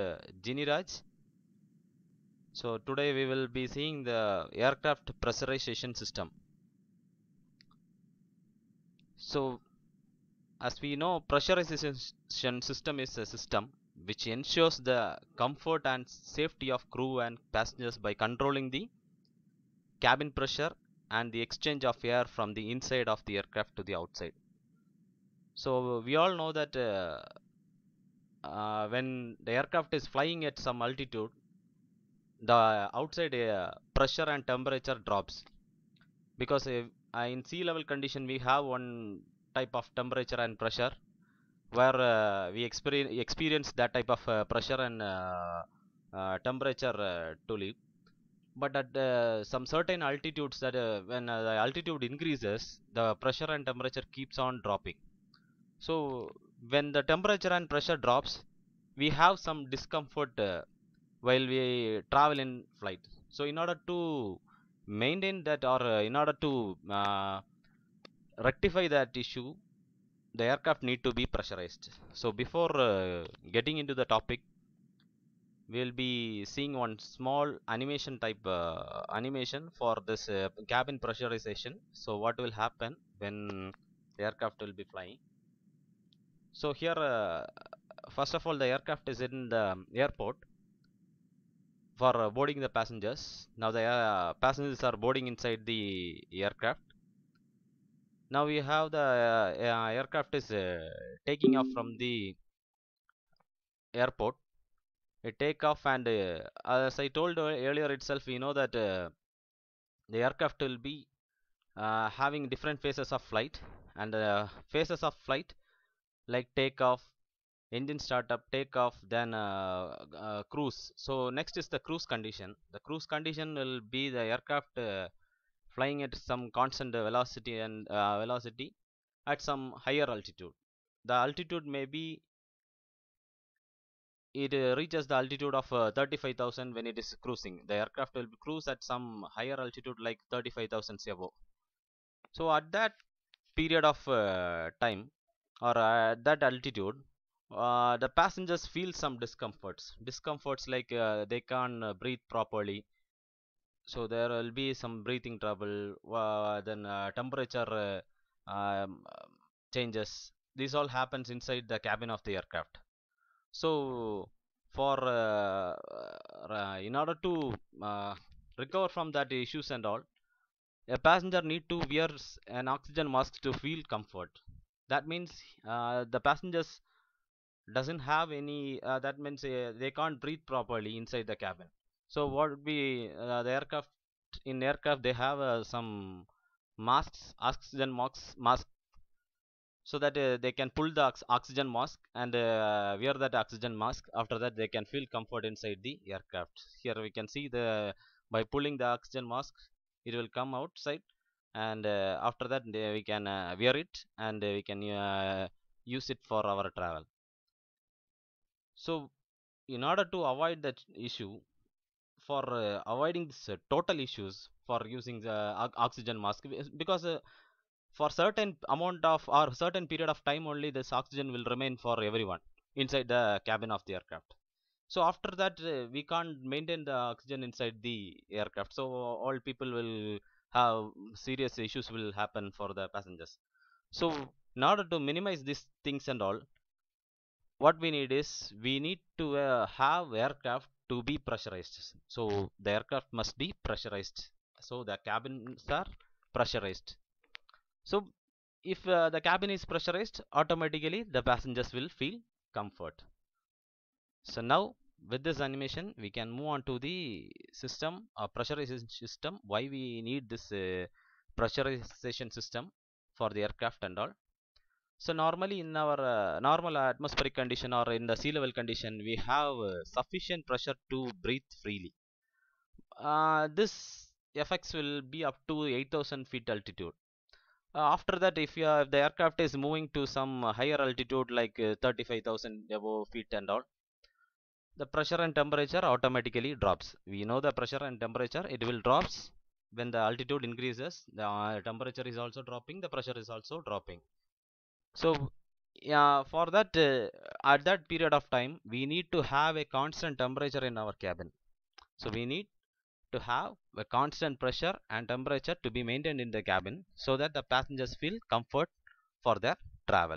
uh, Jiniraj. So today we will be seeing the aircraft pressurization system. So as we know pressurization system is a system which ensures the comfort and safety of crew and passengers by controlling the cabin pressure and the exchange of air from the inside of the aircraft to the outside. So we all know that uh, uh, when the aircraft is flying at some altitude the outside uh, pressure and temperature drops because if, uh, in sea level condition we have one type of temperature and pressure where uh, we experience, experience that type of uh, pressure and uh, temperature to live but at some certain altitudes that when the altitude increases the pressure and temperature keeps on dropping so when the temperature and pressure drops we have some discomfort uh, while we travel in flight so in order to maintain that or uh, in order to uh, rectify that issue the aircraft need to be pressurized so before uh, getting into the topic we'll be seeing one small animation type uh, animation for this uh, cabin pressurization so what will happen when the aircraft will be flying so here uh, first of all the aircraft is in the airport for uh, boarding the passengers now the uh, passengers are boarding inside the aircraft now we have the uh, uh, aircraft is uh, taking off from the airport it take off and as I told earlier itself we know that the aircraft will be having different phases of flight and the phases of flight like takeoff engine startup takeoff then uh, uh, cruise so next is the cruise condition the cruise condition will be the aircraft uh, flying at some constant velocity and uh, velocity at some higher altitude the altitude may be it uh, reaches the altitude of uh, 35000 when it is cruising the aircraft will cruise at some higher altitude like 35000 above so at that period of time or at uh, that altitude uh, the passengers feel some discomforts discomforts like uh, they can't uh, breathe properly so there will be some breathing trouble then uh, temperature uh, um, changes this all happens inside the cabin of the aircraft so for in order to recover from that issues and all a passenger need to wear an oxygen mask to feel comfort that means uh, the passengers doesn't have any uh, that means uh, they can't breathe properly inside the cabin so what would be uh, the aircraft in aircraft they have uh, some masks oxygen masks mask so that uh, they can pull the ox oxygen mask and wear that oxygen mask after that they can feel comfort inside the aircraft here we can see the by pulling the oxygen mask it will come outside and uh, after that uh, we can uh, wear it and we can use it for our travel so in order to avoid that issue for uh, avoiding this uh, total issues for using the oxygen mask because uh, for certain amount of or certain period of time only this oxygen will remain for everyone inside the cabin of the aircraft so after that we can't maintain the oxygen inside the aircraft so all people will how serious issues will happen for the passengers so in order to minimize these things and all what we need is we need to uh, have aircraft to be pressurized so the aircraft must be pressurized so the cabins are pressurized so if uh, the cabin is pressurized automatically the passengers will feel comfort so now with this animation we can move on to the system uh, pressurization system why we need this uh, pressurization system for the aircraft and all so normally in our uh, normal atmospheric condition or in the sea level condition we have uh, sufficient pressure to breathe freely uh, this effects will be up to 8000 feet altitude uh, after that if, are, if, the aircraft is moving to some higher altitude like 35000 above feet and all the pressure and temperature automatically drops we know the pressure and temperature it will drops when the altitude increases the uh, temperature is also dropping the pressure is also dropping so yeah for that uh, at that period of time we need to have a constant temperature in our cabin so we need to have a constant pressure and temperature to be maintained in the cabin so that the passengers feel comfort for their travel